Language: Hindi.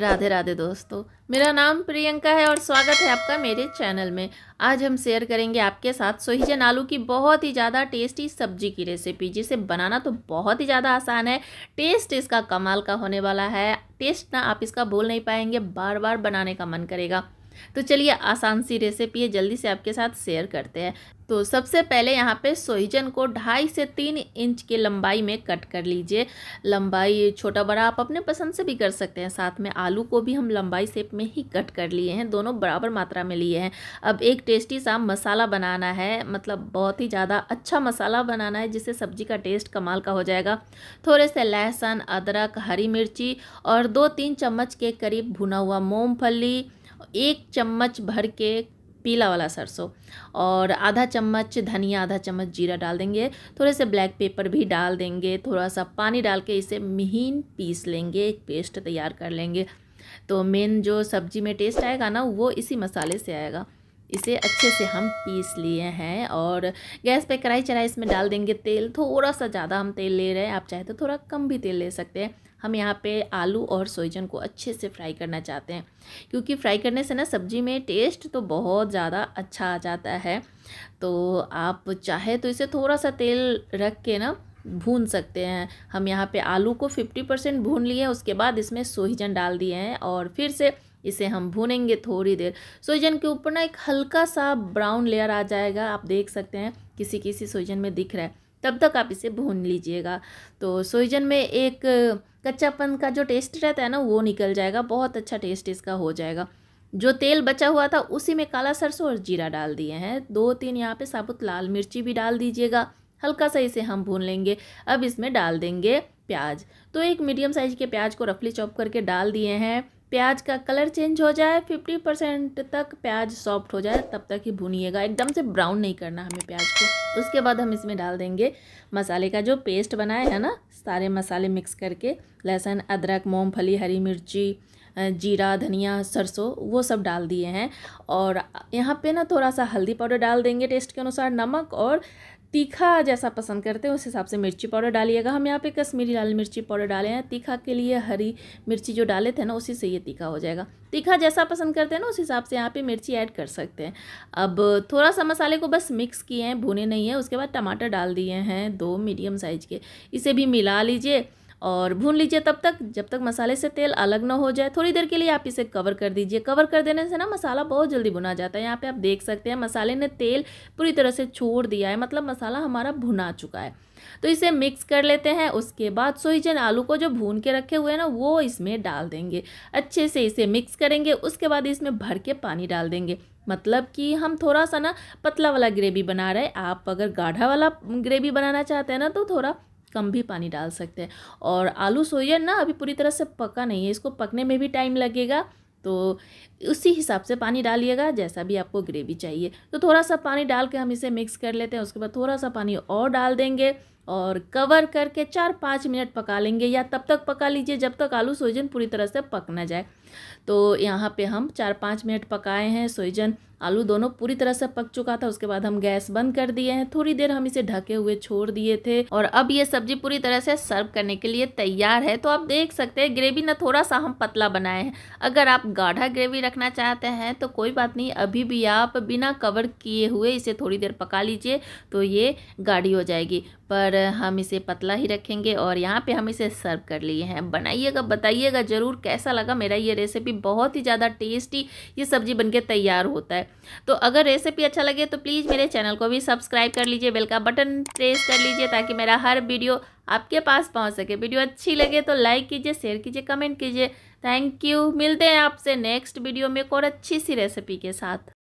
राधे राधे दोस्तों मेरा नाम प्रियंका है और स्वागत है आपका मेरे चैनल में आज हम शेयर करेंगे आपके साथ सोहिजन आलू की बहुत ही ज़्यादा टेस्टी सब्जी की रेसिपी जिसे बनाना तो बहुत ही ज़्यादा आसान है टेस्ट इसका कमाल का होने वाला है टेस्ट ना आप इसका भूल नहीं पाएंगे बार बार बनाने का मन करेगा तो चलिए आसान सी रेसिपी है जल्दी से आपके साथ शेयर करते हैं तो सबसे पहले यहाँ पे सोहिजन को ढाई से तीन इंच के लंबाई में कट कर लीजिए लंबाई छोटा बड़ा आप अपने पसंद से भी कर सकते हैं साथ में आलू को भी हम लंबाई शेप में ही कट कर लिए हैं दोनों बराबर मात्रा में लिए हैं अब एक टेस्टी सा मसाला बनाना है मतलब बहुत ही ज़्यादा अच्छा मसाला बनाना है जिससे सब्जी का टेस्ट कमाल का हो जाएगा थोड़े से लहसुन अदरक हरी मिर्ची और दो तीन चम्मच के करीब भुना हुआ मूँगफली एक चम्मच भर के पीला वाला सरसों और आधा चम्मच धनिया आधा चम्मच जीरा डाल देंगे थोड़े से ब्लैक पेपर भी डाल देंगे थोड़ा सा पानी डाल के इसे महीन पीस लेंगे एक पेस्ट तैयार कर लेंगे तो मेन जो सब्ज़ी में टेस्ट आएगा ना वो इसी मसाले से आएगा इसे अच्छे से हम पीस लिए हैं और गैस पे कढ़ाई चढ़ाई इसमें डाल देंगे तेल थोड़ा सा ज़्यादा हम तेल ले रहे हैं आप चाहे तो थोड़ा कम भी तेल ले सकते हैं हम यहाँ पे आलू और सोईजन को अच्छे से फ्राई करना चाहते हैं क्योंकि फ्राई करने से ना सब्ज़ी में टेस्ट तो बहुत ज़्यादा अच्छा आ जाता है तो आप चाहे तो इसे थोड़ा सा तेल रख के ना भून सकते हैं हम यहाँ पे आलू को 50 परसेंट भून लिए उसके बाद इसमें सोहिजन डाल दिए हैं और फिर से इसे हम भूनेंगे थोड़ी देर सोजन के ऊपर ना एक हल्का सा ब्राउन लेयर आ जाएगा आप देख सकते हैं किसी किसी सोजन में दिख रहा है तब तक आप इसे भून लीजिएगा तो सोइजन में एक कच्चापन का जो टेस्ट रहता है ना वो निकल जाएगा बहुत अच्छा टेस्ट इसका हो जाएगा जो तेल बचा हुआ था उसी में काला सरसों और जीरा डाल दिए हैं दो तीन यहाँ पे साबुत लाल मिर्ची भी डाल दीजिएगा हल्का सा इसे हम भून लेंगे अब इसमें डाल देंगे प्याज तो एक मीडियम साइज के प्याज को रफली चॉप करके डाल दिए हैं प्याज का कलर चेंज हो जाए फिफ्टी परसेंट तक प्याज सॉफ्ट हो जाए तब तक ही भूनिएगा एकदम से ब्राउन नहीं करना हमें प्याज को उसके बाद हम इसमें डाल देंगे मसाले का जो पेस्ट बनाए है ना सारे मसाले मिक्स करके लहसुन अदरक मूँगफली हरी मिर्ची जीरा धनिया सरसों वो सब डाल दिए हैं और यहाँ पे ना थोड़ा सा हल्दी पाउडर डाल देंगे टेस्ट के अनुसार नमक और तीखा जैसा पसंद करते हैं उस हिसाब से मिर्ची पाउडर डालिएगा हम यहाँ पे कश्मीरी लाल मिर्ची पाउडर डाले हैं तीखा के लिए हरी मिर्ची जो डाले थे ना उसी से ये तीखा हो जाएगा तीखा जैसा पसंद करते हैं ना उस हिसाब से यहाँ पे मिर्ची ऐड कर सकते हैं अब थोड़ा सा मसाले को बस मिक्स किए हैं भुने नहीं है उसके बाद टमाटर डाल दिए हैं दो मीडियम साइज़ के इसे भी मिला लीजिए और भून लीजिए तब तक जब तक मसाले से तेल अलग ना हो जाए थोड़ी देर के लिए आप इसे कवर कर दीजिए कवर कर देने से ना मसाला बहुत जल्दी भुना जाता है यहाँ पे आप देख सकते हैं मसाले ने तेल पूरी तरह से छोड़ दिया है मतलब मसाला हमारा भुना चुका है तो इसे मिक्स कर लेते हैं उसके बाद सोईजन आलू को जो भून के रखे हुए हैं ना वो इसमें डाल देंगे अच्छे से इसे मिक्स करेंगे उसके बाद इसमें भर के पानी डाल देंगे मतलब कि हम थोड़ा सा ना पतला वाला ग्रेवी बना रहे आप अगर गाढ़ा वाला ग्रेवी बनाना चाहते हैं ना तो थोड़ा कम भी पानी डाल सकते हैं और आलू सोया ना अभी पूरी तरह से पका नहीं है इसको पकने में भी टाइम लगेगा तो उसी हिसाब से पानी डालिएगा जैसा भी आपको ग्रेवी चाहिए तो थोड़ा सा पानी डाल के हम इसे मिक्स कर लेते हैं उसके बाद थोड़ा सा पानी और डाल देंगे और कवर करके चार पाँच मिनट पका लेंगे या तब तक पका लीजिए जब तक आलू सोजन पूरी तरह से पक ना जाए तो यहाँ पे हम चार पाँच मिनट पकाए हैं सोईजन आलू दोनों पूरी तरह से पक चुका था उसके बाद हम गैस बंद कर दिए हैं थोड़ी देर हम इसे ढके हुए छोड़ दिए थे और अब ये सब्जी पूरी तरह से सर्व करने के लिए तैयार है तो आप देख सकते हैं ग्रेवी ना थोड़ा सा हम पतला बनाए हैं अगर आप गाढ़ा ग्रेवी रखना चाहते हैं तो कोई बात नहीं अभी भी आप बिना कवर किए हुए इसे थोड़ी देर पका लीजिए तो ये गाढ़ी हो जाएगी पर हम इसे पतला ही रखेंगे और यहाँ पे हम इसे सर्व कर लिए हैं बनाइएगा बताइएगा ज़रूर कैसा लगा मेरा ये रेसिपी बहुत ही ज़्यादा टेस्टी ये सब्जी बनके तैयार होता है तो अगर रेसिपी अच्छा लगे तो प्लीज़ मेरे चैनल को भी सब्सक्राइब कर लीजिए बेल का बटन प्रेस कर लीजिए ताकि मेरा हर वीडियो आपके पास पहुँच सके वीडियो अच्छी लगे तो लाइक कीजिए शेयर कीजिए कमेंट कीजिए थैंक यू मिलते हैं आपसे नेक्स्ट वीडियो में एक और अच्छी सी रेसिपी के साथ